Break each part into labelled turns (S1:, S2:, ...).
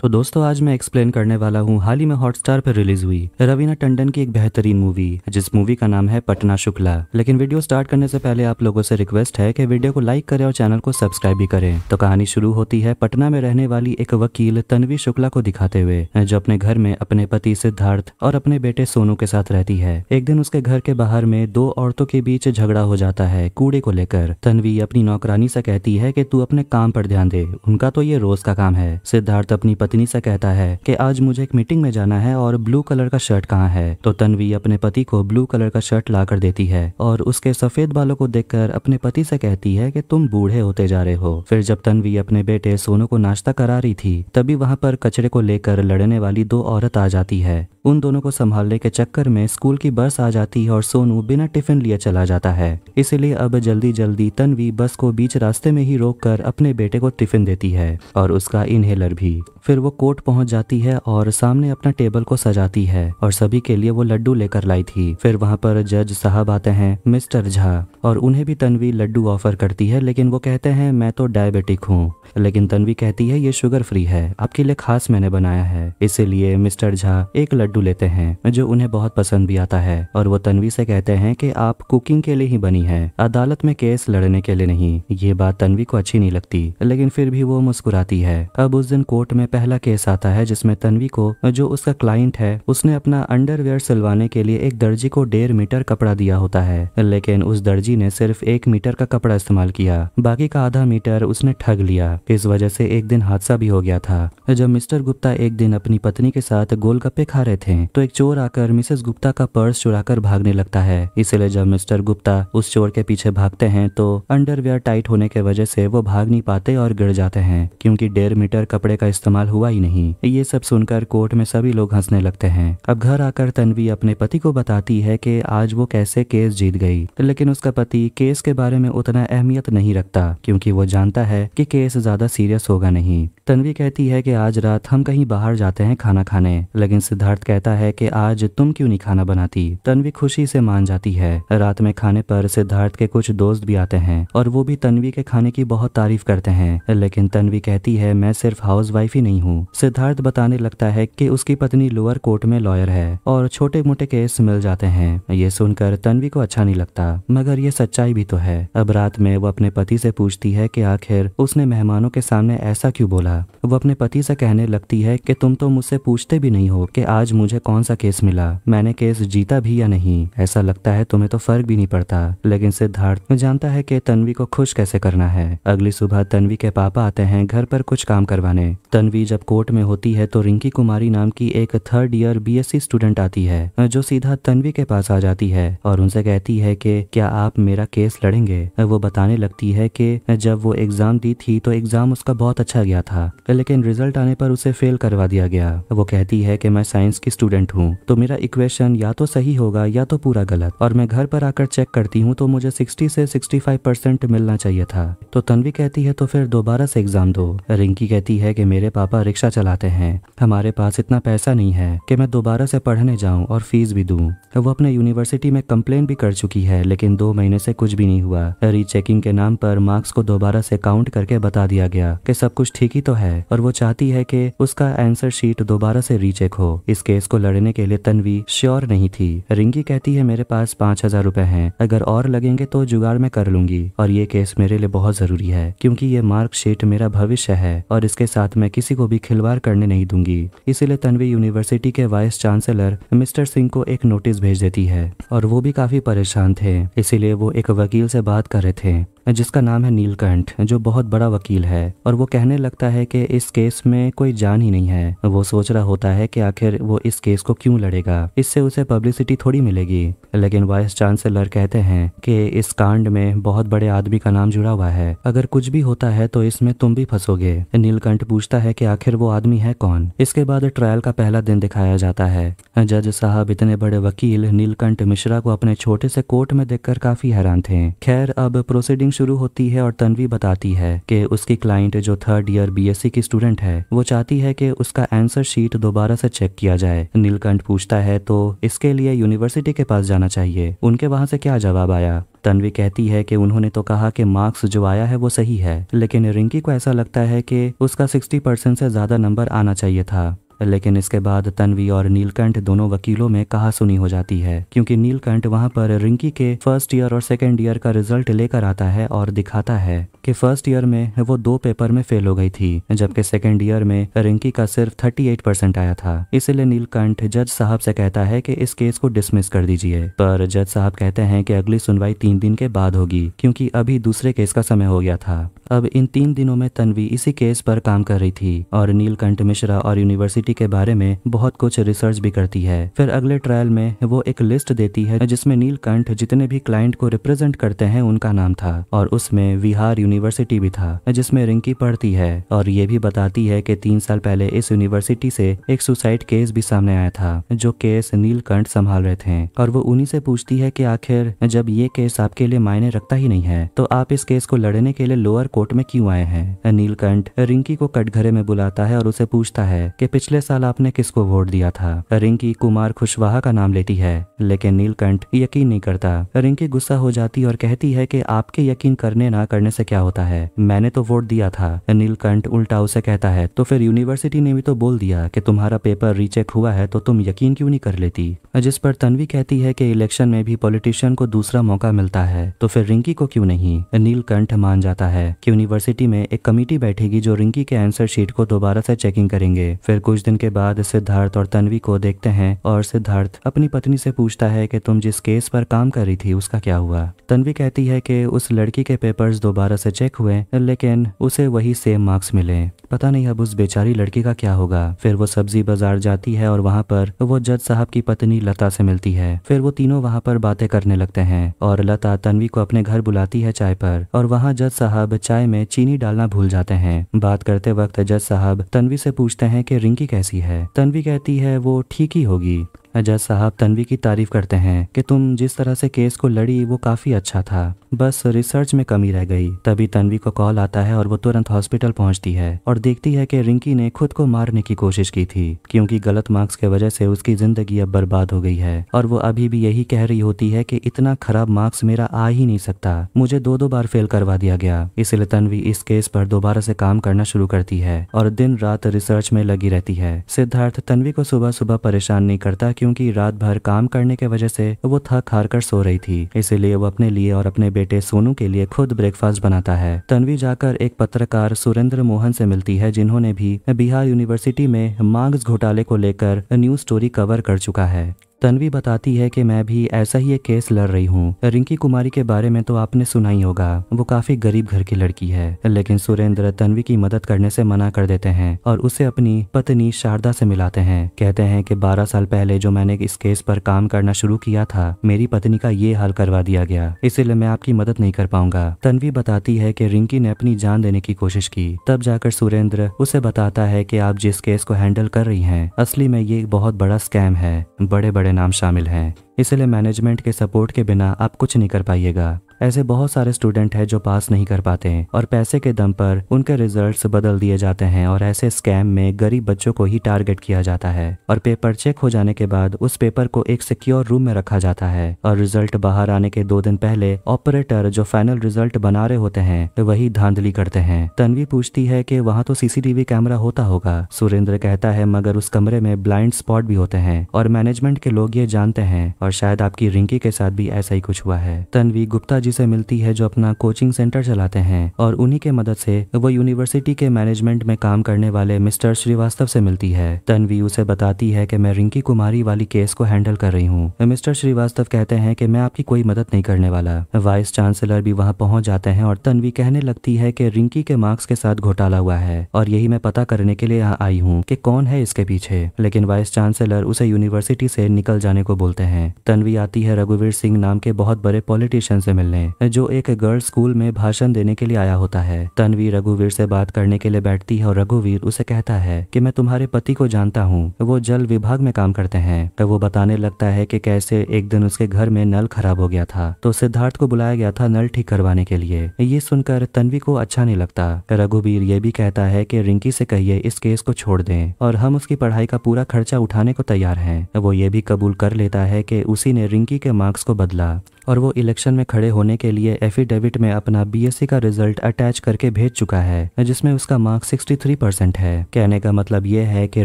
S1: तो दोस्तों आज मैं एक्सप्लेन करने वाला हूँ हाल ही में हॉटस्टार पर रिलीज हुई रवीना टंडन की एक बेहतरीन मूवी जिस मूवी का नाम है पटना शुक्ला लेकिन वीडियो स्टार्ट करने से पहले आप लोगों से रिक्वेस्ट है कि वीडियो को लाइक करें और चैनल को सब्सक्राइब भी करें तो कहानी शुरू होती है पटना में रहने वाली एक वकील तनवी शुक्ला को दिखाते हुए जो अपने घर में अपने पति सिद्धार्थ और अपने बेटे सोनू के साथ रहती है एक दिन उसके घर के बाहर में दो औरतों के बीच झगड़ा हो जाता है कूड़े को लेकर तनवी अपनी नौकरानी से कहती है की तू अपने काम पर ध्यान दे उनका तो ये रोज का काम है सिद्धार्थ अपनी पत्नी से कहता है कि आज मुझे एक मीटिंग में जाना है और ब्लू कलर का शर्ट कहाँ है तो तनवी अपने पति को ब्लू कलर का शर्ट ला कर देती है और उसके सफेद बालों को कर अपने पति से कहती है की तुम बूढ़े होते जा रहे हो फिर जब तनवी अपने बेटे सोनू को नाश्ता करा रही थी तभी वहाँ पर कचरे को लेकर लड़ने वाली दो औरत आ जाती है उन दोनों को संभालने के चक्कर में स्कूल की बस आ जाती है और सोनू बिना टिफिन लिए चला जाता है इसलिए अब जल्दी जल्दी तन्वी बस को बीच रास्ते में ही रोक कर अपने बेटे को टिफिन देती है और उसका इनहेलर भी फिर फिर वो कोर्ट पहुंच जाती है और सामने अपना टेबल को सजाती है और सभी के लिए वो लड्डू लेकर लाई थी फिर वहाँ पर जज साहब आते हैं मिस्टर झा और उन्हें भी तनवी लड्डू ऑफर करती है लेकिन वो कहते हैं मैं तो डायबिटिक हूँ लेकिन तनवी कहती है ये शुगर फ्री है आपके लिए खास मैंने बनाया है इसीलिए मिस्टर झा एक लड्डू लेते हैं जो उन्हें बहुत पसंद भी आता है और वो तनवी से कहते हैं कि आप कुकिंग के लिए ही बनी है अदालत में केस लड़ने के लिए नहीं ये बात तनवी को अच्छी नहीं लगती लेकिन फिर भी वो मुस्कुराती है अब उस दिन कोर्ट में पहले पहला केस आता है जिसमें तनवी को जो उसका क्लाइंट है उसने अपना अंडरवेयर सिलवाने के लिए एक दर्जी को डेढ़ मीटर कपड़ा दिया होता है लेकिन उस दर्जी ने सिर्फ एक मीटर का कपड़ा इस्तेमाल किया बाकी का आधा मीटर उसने ठग लिया इस वजह से एक दिन हादसा भी हो गया था जब मिस्टर गुप्ता एक दिन अपनी पत्नी के साथ गोलगप्पे खा रहे थे तो एक चोर आकर मिसेस गुप्ता का पर्स चुरा भागने लगता है इसलिए जब मिस्टर गुप्ता उस चोर के पीछे भागते हैं तो अंडरवेयर टाइट होने की वजह से वो भाग नहीं पाते और गिर जाते हैं क्योंकि डेढ़ मीटर कपड़े का इस्तेमाल हुआ ही नहीं ये सब सुनकर कोर्ट में सभी लोग हंसने लगते हैं अब घर आकर तन्वी अपने पति को बताती है कि आज वो कैसे केस जीत गई लेकिन उसका पति केस के बारे में उतना अहमियत नहीं रखता क्योंकि वो जानता है कि केस ज्यादा सीरियस होगा नहीं तन्वी कहती है कि आज रात हम कहीं बाहर जाते हैं खाना खाने लेकिन सिद्धार्थ कहता है कि आज तुम क्यों नहीं खाना बनाती तन्वी खुशी से मान जाती है रात में खाने पर सिद्धार्थ के कुछ दोस्त भी आते हैं और वो भी तन्वी के खाने की बहुत तारीफ करते हैं लेकिन तन्वी कहती है मैं सिर्फ हाउस वाइफ ही नहीं हूँ हूँ सिद्धार्थ बताने लगता है कि उसकी पत्नी लोअर कोर्ट में लॉयर है और छोटे मोटे केस मिल जाते हैं ये सुनकर तनवी को अच्छा नहीं लगता मगर ये सच्चाई भी तो है अब रात में वो अपने पति से पूछती है कि आखिर उसने मेहमानों के सामने ऐसा क्यों बोला वो अपने पति से कहने लगती है कि तुम तो मुझसे पूछते भी नहीं हो कि आज मुझे कौन सा केस मिला मैंने केस जीता भी या नहीं ऐसा लगता है तुम्हें तो फर्क भी नहीं पड़ता लेकिन सिद्धार्थ जानता है की तनवी को खुश कैसे करना है अगली सुबह तनवी के पापा आते हैं घर पर कुछ काम करवाने तनवी जब जब कोर्ट में होती है तो रिंकी कुमारी नाम की एक थर्ड ईयर बीएससी स्टूडेंट आती है जो सीधा तन्वी के पास आ जाती है और उनसे कहती है कि क्या आप मेरा केस लड़ेंगे वो बताने लगती है कि जब वो एग्जाम दी थी तो एग्जाम उसका बहुत अच्छा गया था लेकिन रिजल्ट आने पर उसे फेल करवा दिया गया वो कहती है कि मैं साइंस की स्टूडेंट हूँ तो मेरा इक्वेशन या तो सही होगा या तो पूरा गलत और मैं घर पर आकर चेक करती हूँ तो मुझे सिक्सटी से सिक्सटी फाइव परसेंट मिलना चाहिए था तो तन्वी कहती है तो फिर दोबारा से एग्जाम दो रिंकी कहती है कि मेरे पापा रिक्शा चलाते हैं हमारे पास इतना पैसा नहीं है कि मैं दोबारा से पढ़ने जाऊं और फीस भी दूं वो अपने यूनिवर्सिटी में कम्प्लेन भी कर चुकी है लेकिन दो महीने से कुछ भी नहीं हुआ रीचेकिंग के नाम पर मार्क्स को दोबारा से काउंट करके बता दिया गया कि सब कुछ ठीक ही तो है और वो चाहती है कि उसका आंसर शीट दोबारा से रीचेक हो इस केस को लड़ने के लिए तनवी श्योर नहीं थी रिंकी कहती है मेरे पास पांच हजार है अगर और लगेंगे तो जुगाड़ में कर लूंगी और ये केस मेरे लिए बहुत जरूरी है क्यूँकी ये मार्क शीट मेरा भविष्य है और इसके साथ मैं किसी को भी खिलवाड़ करने नहीं दूंगी इसीलिए तनवी यूनिवर्सिटी के वाइस चांसलर मिस्टर सिंह को एक नोटिस भेज देती है और वो भी काफी परेशान थे इसीलिए वो एक वकील से बात कर रहे थे जिसका नाम है नीलकंठ जो बहुत बड़ा वकील है और वो कहने लगता है कि इस केस में कोई जान ही नहीं है वो सोच रहा होता है कि आखिर वो इस केस को क्यों लड़ेगा इससे उसे पब्लिसिटी थोड़ी मिलेगी लेकिन वाइस चांसलर कहते हैं कि इस कांड में बहुत बड़े आदमी का नाम जुड़ा हुआ है अगर कुछ भी होता है तो इसमें तुम भी फंसोगे नीलकंठ पूछता है की आखिर वो आदमी है कौन इसके बाद ट्रायल का पहला दिन दिखाया जाता है जज साहब इतने बड़े वकील नीलकंठ मिश्रा को अपने छोटे से कोर्ट में देखकर काफी हैरान थे खैर अब प्रोसीडिंग शुरू होती है और तनवी बताती है कि उसकी क्लाइंट जो थर्ड ईयर बीएससी की स्टूडेंट है वो चाहती है कि उसका आंसर शीट दोबारा से चेक किया जाए नीलकंठ पूछता है तो इसके लिए यूनिवर्सिटी के पास जाना चाहिए उनके वहां से क्या जवाब आया तनवी कहती है कि उन्होंने तो कहा कि मार्क्स जो आया है वो सही है लेकिन रिंकी को ऐसा लगता है कि उसका 60 परसेंट से ज़्यादा नंबर आना चाहिए था लेकिन इसके बाद तनवी और नीलकंठ दोनों वकीलों में कहा सुनी हो जाती है क्योंकि नीलकंठ वहां पर रिंकी के फर्स्ट ईयर और सेकेंड ईयर का रिजल्ट लेकर आता है और दिखाता है कि फर्स्ट ईयर में वो दो पेपर में फेल हो गई थी जबकि सेकेंड ईयर में रिंकी का सिर्फ 38 परसेंट आया था इसलिए नीलकंठ जज साहब से कहता है कि इस केस को डिसमिस कर दीजिए पर जज साहब कहते हैं कि अगली सुनवाई तीन दिन के बाद होगी क्योंकि अभी दूसरे केस का समय हो गया था अब इन तीन दिनों में तनवी इसी केस पर काम कर रही थी और नीलकंठ मिश्रा और यूनिवर्सिटी इम्यूनिटी के बारे में बहुत कुछ रिसर्च भी करती है फिर अगले ट्रायल में वो एक लिस्ट देती है जिसमें नीलकंठ जितने भी क्लाइंट को रिप्रेजेंट करते हैं उनका नाम था और उसमें विहार यूनिवर्सिटी भी था जिसमें रिंकी पढ़ती है और ये भी बताती है कि तीन साल पहले इस यूनिवर्सिटी से एक सुसाइड केस भी सामने आया था जो केस नीलकंठ संभाल रहे थे और वो उन्हीं से पूछती है कि आखिर जब ये केस आपके लिए मायने रखता ही नहीं है तो आप इस केस को लड़ने के लिए लोअर कोर्ट में क्यों आए हैं नीलकंठ रिंकी को कटघरे में बुलाता है और उसे पूछता है कि पिछले पिछले साल आपने किसको वोट दिया था रिंकी कुमार खुशवाहा का नाम लेती है लेकिन नीलकंठ यकीन नहीं करता रिंकी गुस्सा हो जाती और कहती है कि आपके यकीन करने ना करने से क्या होता है मैंने तो वोट दिया था नीलकंठ उल्टा उसे कहता है तो फिर यूनिवर्सिटी ने भी तो बोल दिया कि तुम्हारा पेपर रीचेक हुआ है तो तुम यकीन क्यों नहीं कर लेती जिस पर तनवी कहती है की इलेक्शन में भी पॉलिटिशियन को दूसरा मौका मिलता है तो फिर रिंकी को क्यों नहीं नीलकंठ मान जाता है कि यूनिवर्सिटी में एक कमेटी बैठेगी जो रिंकी के आंसर शीट को दोबारा से चेकिंग करेंगे फिर कुछ दिन के बाद सिद्धार्थ और तन्वी को देखते हैं और सिद्धार्थ अपनी पत्नी से पूछता है कि तुम जिस केस पर काम कर रही थी उसका क्या हुआ तन्वी कहती है कि उस लड़की के पेपर्स दोबारा से चेक हुए लेकिन उसे वही सेम मार्क्स मिले पता नहीं अब उस बेचारी लड़की का क्या होगा फिर वो सब्जी बाजार जाती है और वहाँ पर वो जज साहब की पत्नी लता से मिलती है फिर वो तीनों वहाँ पर बातें करने लगते हैं और लता तन्वी को अपने घर बुलाती है चाय पर और वहाँ जज साहब चाय में चीनी डालना भूल जाते हैं बात करते वक्त जज साहब तन्वी से पूछते हैं कि रिंकी कैसी है तनवी कहती है वो ठीक ही होगी जज साहब तनवी की तारीफ करते हैं कि तुम जिस तरह से केस को लड़ी वो काफ़ी अच्छा था बस रिसर्च में कमी रह गई तभी तनवी को कॉल आता है और वो तुरंत हॉस्पिटल पहुंचती है और देखती है कि रिंकी ने खुद को मारने की कोशिश की थी क्योंकि गलत मार्क्स की वजह से उसकी ज़िंदगी अब बर्बाद हो गई है और वो अभी भी यही कह रही होती है कि इतना खराब मार्क्स मेरा आ ही नहीं सकता मुझे दो दो बार फेल करवा दिया गया इसलिए तन्वी इस केस पर दोबारा से काम करना शुरू करती है और दिन रात रिसर्च में लगी रहती है सिद्धार्थ तन्वी को सुबह सुबह परेशान नहीं करता क्यों क्योंकि रात भर काम करने के वजह से वो थक हार कर सो रही थी इसीलिए वो अपने लिए और अपने बेटे सोनू के लिए खुद ब्रेकफास्ट बनाता है तनवी जाकर एक पत्रकार सुरेंद्र मोहन से मिलती है जिन्होंने भी बिहार यूनिवर्सिटी में मांग्स घोटाले को लेकर न्यूज स्टोरी कवर कर चुका है तन्वी बताती है कि मैं भी ऐसा ही एक केस लड़ रही हूँ रिंकी कुमारी के बारे में तो आपने सुना ही होगा वो काफी गरीब घर की लड़की है लेकिन सुरेंद्र तन्वी की मदद करने से मना कर देते हैं और उसे अपनी पत्नी शारदा से मिलाते हैं कहते हैं कि 12 साल पहले जो मैंने इस केस पर काम करना शुरू किया था मेरी पत्नी का ये हाल करवा दिया गया इसीलिए मैं आपकी मदद नहीं कर पाऊंगा तन्वी बताती है की रिंकी ने अपनी जान देने की कोशिश की तब जाकर सुरेंद्र उसे बताता है की आप जिस केस को हैंडल कर रही है असली में ये बहुत बड़ा स्कैम है बड़े बड़े बड़े नाम शामिल हैं इसलिए मैनेजमेंट के सपोर्ट के बिना आप कुछ नहीं कर पाइएगा ऐसे बहुत सारे स्टूडेंट हैं जो पास नहीं कर पाते हैं और पैसे के दम पर उनके रिजल्ट्स बदल दिए जाते हैं और ऐसे स्कैम में गरीब बच्चों को ही टारगेट किया जाता है और पेपर चेक हो जाने के बाद उस पेपर को एक सिक्योर रूम में रखा जाता है और रिजल्ट बाहर आने के दो दिन पहले ऑपरेटर जो फाइनल रिजल्ट बना रहे होते हैं तो वही धांधली करते हैं तनवी पूछती है की वहाँ तो सीसीटीवी कैमरा होता होगा सुरेंद्र कहता है मगर उस कमरे में ब्लाइंड स्पॉट भी होते हैं और मैनेजमेंट के लोग ये जानते हैं और शायद आपकी रिंकी के साथ भी ऐसा ही कुछ हुआ है तनवी गुप्ता जी से मिलती है जो अपना कोचिंग सेंटर चलाते हैं और उन्हीं के मदद से वो यूनिवर्सिटी के मैनेजमेंट में काम करने वाले मिस्टर श्रीवास्तव से मिलती है तनवी उसे बताती है कि मैं रिंकी कुमारी वाली केस को हैंडल कर रही हूँ मिस्टर श्रीवास्तव कहते हैं की मैं आपकी कोई मदद नहीं करने वाला वाइस चांसलर भी वहाँ पहुँच जाते हैं और तनवी कहने लगती है की रिंकी के मार्क्स के साथ घोटाला हुआ है और यही मैं पता करने के लिए यहाँ आई हूँ की कौन है इसके पीछे लेकिन वाइस चांसलर उसे यूनिवर्सिटी से निकल जाने को बोलते हैं तनवी आती है रघुवीर सिंह नाम के बहुत बड़े पॉलिटिशियन से मिलने मिले जो एक गर्ल स्कूल में भाषण देने के लिए आया होता है तनवी रघुवीर से बात करने के लिए बैठती है और रघुवीर उसे कहता है कि मैं तुम्हारे पति को जानता हूँ वो जल विभाग में काम करते हैं वो बताने लगता है कि कैसे एक दिन उसके घर में नल खराब हो गया था तो सिद्धार्थ को बुलाया गया था नल ठीक करवाने के लिए ये सुनकर तन्वी को अच्छा नहीं लगता रघुवीर ये भी कहता है की रिंकी से कहिए इस केस को छोड़ दे और हम उसकी पढ़ाई का पूरा खर्चा उठाने को तैयार है वो ये भी कबूल कर लेता है की उसी ने रिंकी के मार्क्स को बदला और वो इलेक्शन में खड़े होने के लिए एफिडेविट में अपना बीएससी e का रिजल्ट अटैच करके भेज चुका है जिसमें उसका मार्क्स 63 परसेंट है कहने का मतलब ये है कि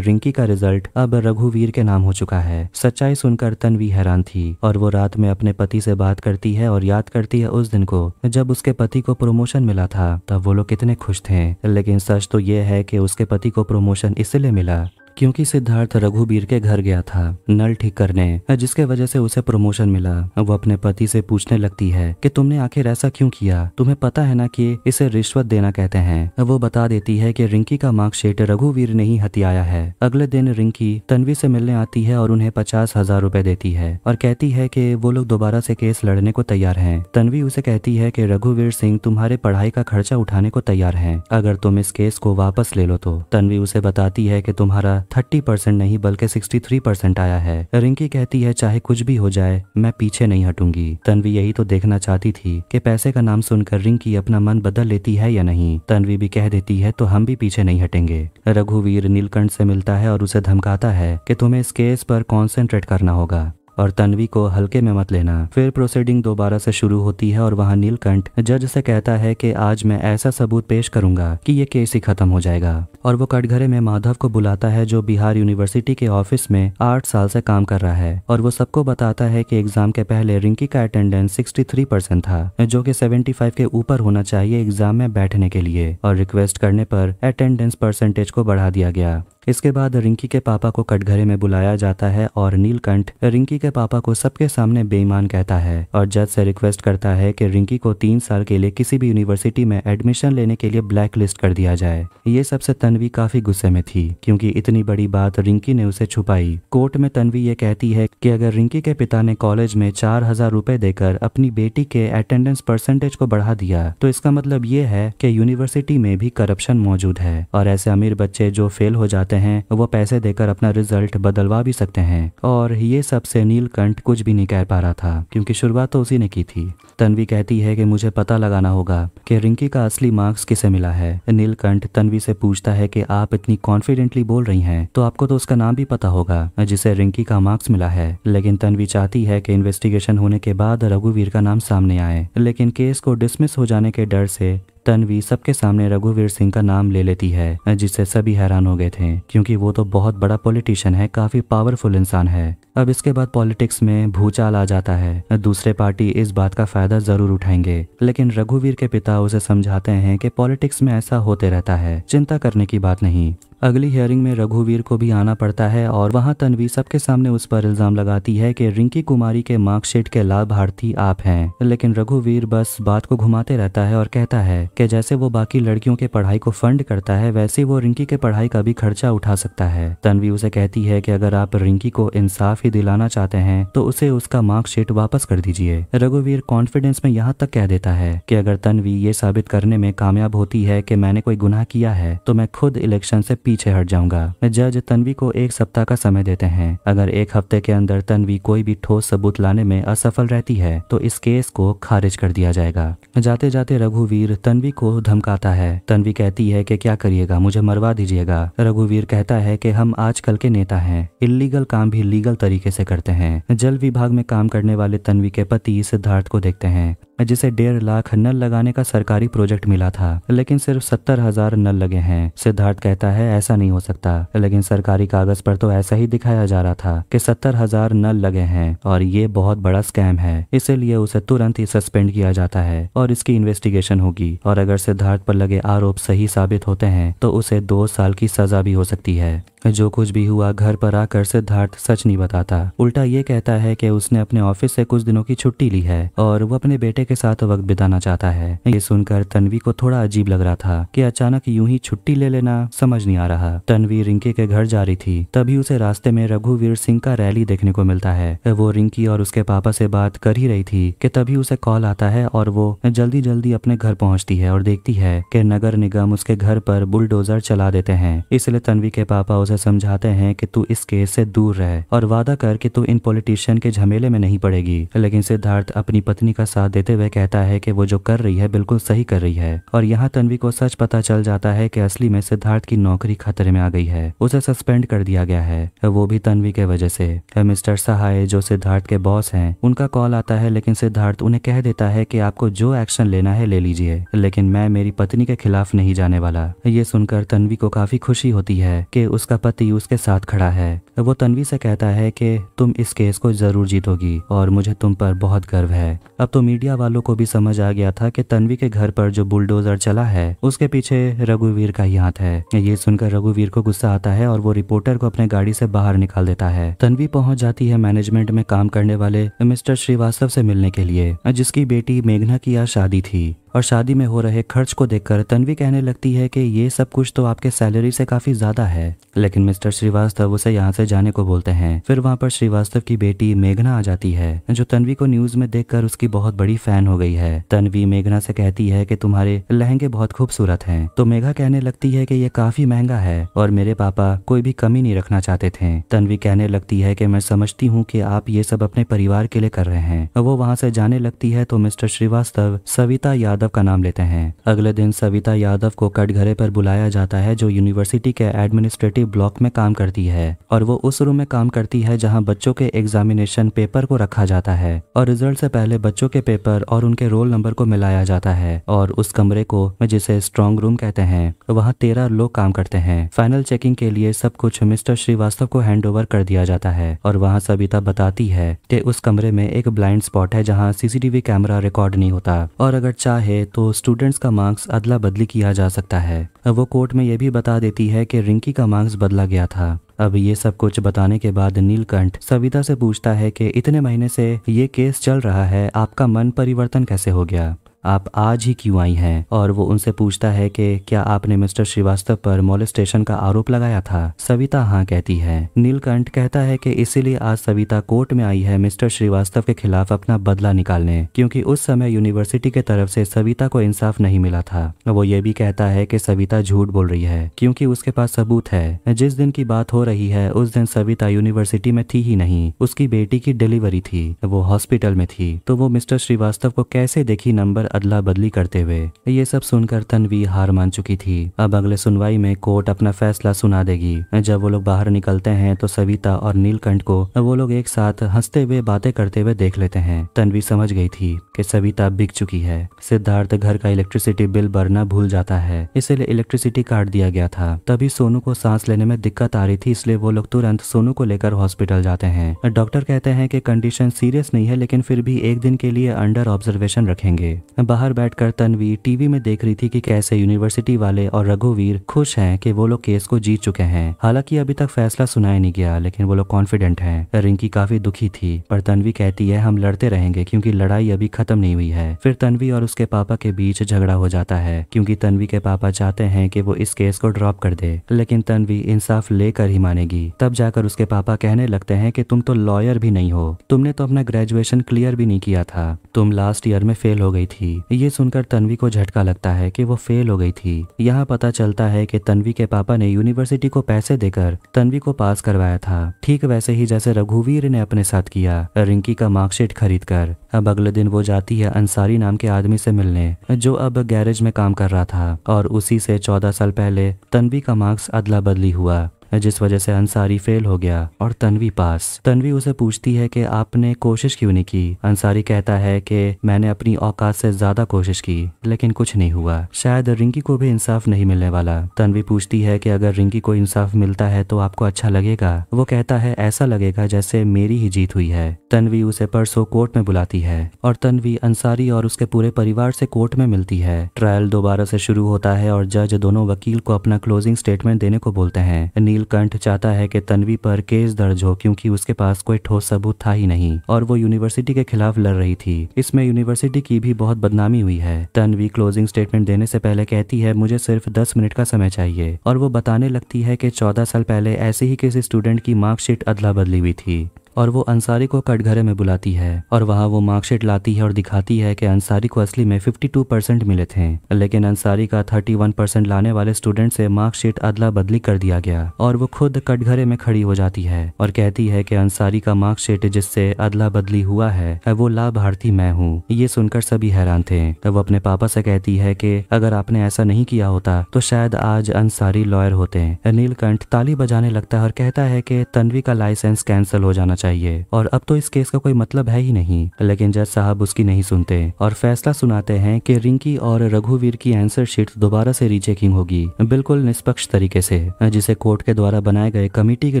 S1: रिंकी का रिजल्ट अब रघुवीर के नाम हो चुका है सच्चाई सुनकर तनवी हैरान थी और वो रात में अपने पति से बात करती है और याद करती है उस दिन को जब उसके पति को प्रमोशन मिला था तब वो लोग कितने खुश थे लेकिन सच तो ये है कि उसके पति को प्रमोशन इसलिए मिला क्योंकि सिद्धार्थ रघुबीर के घर गया था नल ठीक करने जिसके वजह से उसे प्रमोशन मिला वो अपने पति से पूछने लगती है कि तुमने आखिर ऐसा क्यों किया तुम्हें पता है ना कि इसे रिश्वत देना कहते हैं वो बता देती है कि रिंकी का मार्कशीट रघुवीर ने ही हथियाया है अगले दिन रिंकी तन्वी से मिलने आती है और उन्हें पचास हजार रूपए देती है और कहती है की वो लोग दोबारा से केस लड़ने को तैयार है तन्वी उसे कहती है की रघुवीर सिंह तुम्हारे पढ़ाई का खर्चा उठाने को तैयार है अगर तुम इस केस को वापस ले लो तो तनवी उसे बताती है की तुम्हारा थर्टी परसेंट नहीं बल्कि सिक्सटी थ्री परसेंट आया है रिंकी कहती है चाहे कुछ भी हो जाए मैं पीछे नहीं हटूंगी तनवी यही तो देखना चाहती थी कि पैसे का नाम सुनकर रिंकी अपना मन बदल लेती है या नहीं तनवी भी कह देती है तो हम भी पीछे नहीं हटेंगे रघुवीर नीलकंठ से मिलता है और उसे धमकाता है कि तुम्हें इस केस पर कॉन्सेंट्रेट करना होगा और तनवी को हल्के में मत लेना फिर प्रोसीडिंग दोबारा से शुरू होती है और वहाँ नीलकंठ जज से कहता है कि आज मैं ऐसा सबूत पेश करूंगा कि ये केस ही खत्म हो जाएगा और वो कटघरे में माधव को बुलाता है जो बिहार यूनिवर्सिटी के ऑफिस में आठ साल से काम कर रहा है और वो सबको बताता है कि एग्जाम के पहले रिंकी का अटेंडेंस सिक्सटी परसेंट था जो की सेवेंटी के ऊपर होना चाहिए एग्जाम में बैठने के लिए और रिक्वेस्ट करने पर अटेंडेंस परसेंटेज को बढ़ा दिया गया इसके बाद रिंकी के पापा को कटघरे में बुलाया जाता है और नीलकंठ रिंकी के पापा को सबके सामने बेईमान कहता है और जज से रिक्वेस्ट करता है कि रिंकी को तीन साल के लिए किसी भी यूनिवर्सिटी में एडमिशन लेने के लिए ब्लैक लिस्ट कर दिया जाए ये सबसे तनवी काफी गुस्से में थी क्योंकि इतनी बड़ी बात रिंकी ने उसे छुपाई कोर्ट में तनवी ये कहती है कि अगर रिंकी के पिता ने कॉलेज में चार हजार देकर अपनी बेटी के अटेंडेंस परसेंटेज को बढ़ा दिया तो इसका मतलब ये है कि यूनिवर्सिटी में भी करप्शन मौजूद है और ऐसे अमीर बच्चे जो फेल हो जाते सकते हैं वो पैसे देकर अपना रिजल्ट बदलवा भी सकते हैं और ये सब से नीलकंठ कुछ भी नहीं कह पा रहा था क्योंकि शुरुआत तो उसी ने की थी तनवी कहती है कि मुझे पता लगाना होगा कि रिंकी का असली मार्क्स किसे मिला है नीलकंठ तनवी से पूछता है कि आप इतनी कॉन्फिडेंटली बोल रही हैं तो आपको तो उसका नाम भी पता होगा जिसे रिंकी का मार्क्स मिला है लेकिन तनवी चाहती है कि इन्वेस्टिगेशन होने के बाद रघुवीर का नाम सामने आए लेकिन केस को डिसमिस हो जाने के डर से तनवी सबके सामने रघुवीर सिंह का नाम ले लेती है जिससे सभी हैरान हो गए थे क्योंकि वो तो बहुत बड़ा पॉलिटिशियन है काफी पावरफुल इंसान है अब इसके बाद पॉलिटिक्स में भूचाल आ जाता है दूसरे पार्टी इस बात का फायदा जरूर उठाएंगे लेकिन रघुवीर के पिता उसे समझाते हैं कि पॉलिटिक्स में ऐसा होते रहता है चिंता करने की बात नहीं अगली हियरिंग में रघुवीर को भी आना पड़ता है और वहां तनवी सबके सामने उस पर इल्जाम लगाती है कि रिंकी कुमारी के मार्कशीट के लाभार्थी आप हैं लेकिन रघुवीर बस बात को घुमाते रहता है और कहता है कि जैसे वो बाकी लड़कियों के पढ़ाई को फंड करता है वैसे वो रिंकी के पढ़ाई का भी खर्चा उठा सकता है तनवी उसे कहती है कि अगर आप रिंकी को इंसाफ ही दिलाना चाहते हैं तो उसे उसका मार्कशीट वापस कर दीजिए रघुवीर कॉन्फिडेंस में यहाँ तक कह देता है कि अगर तनवी ये साबित करने में कामयाब होती है कि मैंने कोई गुनाह किया है तो मैं खुद इलेक्शन से पीछे हट जाऊंगा जज तनवी को एक सप्ताह का समय देते हैं अगर एक हफ्ते के अंदर तनवी कोई भी ठोस सबूत लाने में असफल रहती है तो इस केस को खारिज कर दिया जाएगा जाते जाते रघुवीर तनवी को धमकाता है तनवी कहती है कि क्या करिएगा मुझे मरवा दीजिएगा रघुवीर कहता है कि हम आजकल के नेता हैं इलीगल काम भी लीगल तरीके से करते हैं जल विभाग में काम करने वाले तनवी के पति सिद्धार्थ को देखते हैं जिसे डेढ़ लाख नल लगाने का सरकारी प्रोजेक्ट मिला था लेकिन सिर्फ सत्तर हजार नल लगे हैं सिद्धार्थ कहता है ऐसा नहीं हो सकता लेकिन सरकारी कागज पर तो ऐसा ही दिखाया जा रहा था कि सत्तर हजार नल लगे हैं और ये बहुत बड़ा स्कैम है इसीलिए उसे तुरंत ही सस्पेंड किया जाता है और इसकी इन्वेस्टिगेशन होगी और अगर सिद्धार्थ पर लगे आरोप सही साबित होते हैं तो उसे दो साल की सजा भी हो सकती है जो कुछ भी हुआ घर पर आकर सिद्धार्थ सच नहीं बताता उल्टा ये कहता है कि उसने अपने ऑफिस से कुछ दिनों की छुट्टी ली है और वो अपने बेटे के साथ वक्त बिताना चाहता है ये सुनकर तनवी को थोड़ा अजीब लग रहा था कि अचानक यूं ही छुट्टी ले लेना समझ नहीं आ रहा तनवी रिंकी के घर जा रही थी तभी उसे रास्ते में रघुवीर सिंह का रैली देखने को मिलता है वो रिंकी और उसके पापा से बात कर ही रही थी कि तभी उसे कॉल आता है और वो जल्दी जल्दी अपने घर पहुँचती है और देखती है की नगर निगम उसके घर पर बुलडोजर चला देते हैं इसलिए तन्वी के पापा उसे समझाते हैं की तू इस केस से दूर रह और वादा कर की तू इन पॉलिटिशियन के झमेले में नहीं पड़ेगी लेकिन सिद्धार्थ अपनी पत्नी का साथ देते करते हुए कहता है कि वो जो कर रही है बिल्कुल सही कर रही है और यहाँ तनवी को सच पता चल जाता है कि असली में सिद्धार्थ की नौकरी खतरे में आ गई है उसे सस्पेंड कर दिया गया है वो भी तनवी के वजह से मिस्टर सहाय जो सिद्धार्थ के बॉस है उनका कॉल आता है लेकिन सिद्धार्थ उन्हें कह देता है की आपको जो एक्शन लेना है ले लीजिए लेकिन मैं मेरी पत्नी के खिलाफ नहीं जाने वाला ये सुनकर तनवी को काफी खुशी होती है की उसका पति उसके साथ खड़ा है वो तन्वी से कहता है कि तुम इस केस को जरूर जीतोगी और मुझे तुम पर बहुत गर्व है अब तो मीडिया वालों को भी समझ आ गया था कि तनवी के घर पर जो बुलडोजर चला है उसके पीछे रघुवीर का ही हाथ है ये सुनकर रघुवीर को गुस्सा आता है और वो रिपोर्टर को अपने गाड़ी से बाहर निकाल देता है तनवी पहुंच जाती है मैनेजमेंट में काम करने वाले मिस्टर श्रीवास्तव से मिलने के लिए जिसकी बेटी मेघना की आज शादी थी और शादी में हो रहे खर्च को देखकर तन्वी कहने लगती है कि ये सब कुछ तो आपके सैलरी से काफी ज्यादा है लेकिन मिस्टर श्रीवास्तव उसे यहाँ से उसे जाने को बोलते हैं फिर वहाँ पर श्रीवास्तव की बेटी मेघना आ जाती है जो तनवी को न्यूज में देख उसकी बहुत बड़ी फैन हो गई है तनवी मेघना से कहती है की तुम्हारे लहंगे बहुत खूबसूरत है तो मेघा कहने लगती है की ये काफी महंगा है और मेरे पापा कोई भी कमी नहीं रखना चाहते थे तनवी कहने लगती है की मैं समझती हूँ की आप ये सब अपने परिवार के लिए कर रहे हैं वो वहाँ से जाने लगती है तो मिस्टर श्रीवास्तव सविता यादव का नाम लेते हैं अगले दिन सविता यादव को कटघरे पर बुलाया जाता है जो यूनिवर्सिटी के एडमिनिस्ट्रेटिव ब्लॉक में काम करती है और वो वो उस रूम में काम करती है जहाँ बच्चों के एग्जामिनेशन पेपर को रखा जाता है और रिजल्ट से पहले बच्चों के पेपर और उनके रोल नंबर को मिलाया जाता है और उस कमरे को जिसे स्ट्रॉन्ग रूम कहते हैं वहाँ तेरह लोग काम करते हैं फाइनल चेकिंग के लिए सब कुछ मिस्टर श्रीवास्तव को हैंड कर दिया जाता है और वहाँ सविता बताती है कि उस कमरे में एक ब्लाइंड स्पॉट है जहाँ सीसीटीवी कैमरा रिकॉर्ड नहीं होता और अगर चाहे तो स्टूडेंट्स का मार्क्स अदला बदली किया जा सकता है वो कोर्ट में यह भी बता देती है कि रिंकी का मार्क्स बदला गया था अब ये सब कुछ बताने के बाद नीलकंठ सविता से पूछता है कि इतने महीने से ये केस चल रहा है आपका मन परिवर्तन कैसे हो गया आप आज ही क्यों आई हैं और वो उनसे पूछता है कि क्या आपने मिस्टर श्रीवास्तव पर मोलेस्टेशन का आरोप लगाया था सविता हाँ कहती है नीलकंठ कहता है कि इसीलिए आज सविता कोर्ट में आई है मिस्टर श्रीवास्तव के खिलाफ अपना बदला निकालने क्योंकि उस समय यूनिवर्सिटी के तरफ से सविता को इंसाफ नहीं मिला था वो ये भी कहता है कि सविता झूठ बोल रही है क्योंकि उसके पास सबूत है जिस दिन की बात हो रही है उस दिन सविता यूनिवर्सिटी में थी ही नहीं उसकी बेटी की डिलीवरी थी वो हॉस्पिटल में थी तो वो मिस्टर श्रीवास्तव को कैसे देखी नंबर अदला बदली करते हुए ये सब सुनकर तन्वी हार मान चुकी थी अब अगले सुनवाई में कोर्ट अपना फैसला सुना देगी जब वो लोग बाहर निकलते हैं तो सविता और नीलकंठ को वो लोग एक साथ हंसते हुए बातें करते हुए देख लेते हैं तनवी समझ गई थी कि सविता बिक चुकी है सिद्धार्थ घर का इलेक्ट्रिसिटी बिल भरना भूल जाता है इसलिए इलेक्ट्रिसिटी काट दिया गया था तभी सोनू को सांस लेने में दिक्कत आ रही थी इसलिए वो लोग तुरंत सोनू को लेकर हॉस्पिटल जाते हैं डॉक्टर कहते हैं कि कंडीशन सीरियस नहीं है लेकिन फिर भी एक दिन के लिए अंडर ऑब्जर्वेशन रखेंगे बाहर बैठकर तनवीर टीवी में देख रही थी कि कैसे यूनिवर्सिटी वाले और रघुवीर खुश हैं कि वो लोग केस को जीत चुके हैं हालांकि अभी तक फैसला सुनाया नहीं गया लेकिन वो लोग कॉन्फिडेंट हैं रिंकी काफी दुखी थी पर तनवी कहती है हम लड़ते रहेंगे क्योंकि लड़ाई अभी खत्म नहीं हुई है फिर तनवी और उसके पापा के बीच झगड़ा हो जाता है क्योंकि तन्वी के पापा चाहते हैं कि वो इस केस को ड्रॉप कर दे लेकिन तन्वी इंसाफ लेकर ही मानेगी तब जाकर उसके पापा कहने लगते हैं कि तुम तो लॉयर भी नहीं हो तुमने तो अपना ग्रेजुएशन क्लियर भी नहीं किया था तुम लास्ट ईयर में फेल हो गई थी थी ये सुनकर तन्वी को झटका लगता है कि वो फेल हो गई थी यहाँ पता चलता है कि तन्वी के पापा ने यूनिवर्सिटी को पैसे देकर तन्वी को पास करवाया था ठीक वैसे ही जैसे रघुवीर ने अपने साथ किया रिंकी का मार्कशीट खरीद कर अब अगले दिन वो जाती है अंसारी नाम के आदमी से मिलने जो अब गैरेज में काम कर रहा था और उसी से चौदह साल पहले तन्वी का मार्क्स अदला बदली हुआ जिस वजह से अंसारी फेल हो गया और तनवी पास तनवी उसे पूछती है कि आपने कोशिश क्यों नहीं की अंसारी कहता है कि मैंने अपनी औकात से ज्यादा कोशिश की लेकिन कुछ नहीं हुआ शायद रिंकी को भी इंसाफ नहीं मिलने वाला तनवी पूछती है कि अगर रिंकी को इंसाफ मिलता है तो आपको अच्छा लगेगा वो कहता है ऐसा लगेगा जैसे मेरी ही जीत हुई है तनवी उसे परसों कोर्ट में बुलाती है और तनवी अंसारी और उसके पूरे परिवार से कोर्ट में मिलती है ट्रायल दोबारा से शुरू होता है और जज दोनों वकील को अपना क्लोजिंग स्टेटमेंट देने को बोलते हैं नील नीलकंठ चाहता है कि तनवी पर केस दर्ज हो क्योंकि उसके पास कोई ठोस सबूत था ही नहीं और वो यूनिवर्सिटी के खिलाफ लड़ रही थी इसमें यूनिवर्सिटी की भी बहुत बदनामी हुई है तनवी क्लोजिंग स्टेटमेंट देने से पहले कहती है मुझे सिर्फ दस मिनट का समय चाहिए और वो बताने लगती है कि चौदह साल पहले ऐसे ही किसी स्टूडेंट की मार्कशीट अदला बदली हुई थी और वो अंसारी को कटघरे में बुलाती है और वहाँ वो मार्कशीट लाती है और दिखाती है कि अंसारी को असली में 52 परसेंट मिले थे लेकिन अंसारी का 31 परसेंट लाने वाले स्टूडेंट से मार्कशीट अदला बदली कर दिया गया और वो खुद कटघरे में खड़ी हो जाती है और कहती है कि अंसारी का मार्कशीट जिससे अदला बदली हुआ है वो लाभार्थी मैं हूँ ये सुनकर सभी हैरान थे वो अपने पापा से कहती है की अगर आपने ऐसा नहीं किया होता तो शायद आज अंसारी लॉयर होते नीलकंठ ताली बजाने लगता है और कहता है की तनवी का लाइसेंस कैंसिल हो जाना चाहिए और अब तो इस केस का कोई मतलब है ही नहीं लेकिन जज साहब उसकी नहीं सुनते और फैसला सुनाते हैं कि रिंकी और रघुवीर की आंसर शीट दोबारा से रीचेकिंग होगी बिल्कुल निष्पक्ष तरीके से जिसे कोर्ट के द्वारा बनाए गए कमेटी के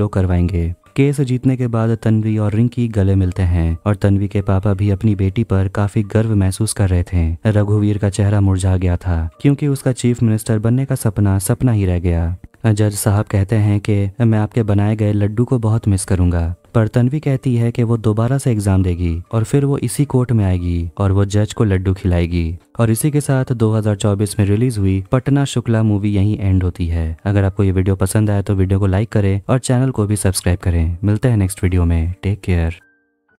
S1: लोग करवाएंगे केस जीतने के बाद तन्वी और रिंकी गले मिलते हैं और तन्वी के पापा भी अपनी बेटी पर काफी गर्व महसूस कर रहे थे रघुवीर का चेहरा मुरझा गया था क्योंकि उसका चीफ मिनिस्टर बनने का सपना सपना ही रह गया जज साहब कहते हैं कि मैं आपके बनाए गए लड्डू को बहुत मिस करूंगा पर तनवी कहती है कि वो दोबारा से एग्जाम देगी और फिर वो इसी कोर्ट में आएगी और वो जज को लड्डू खिलाएगी और इसी के साथ 2024 में रिलीज हुई पटना शुक्ला मूवी यहीं एंड होती है अगर आपको ये वीडियो पसंद आया तो वीडियो को लाइक करें और चैनल को भी सब्सक्राइब करें मिलते हैं नेक्स्ट वीडियो में टेक केयर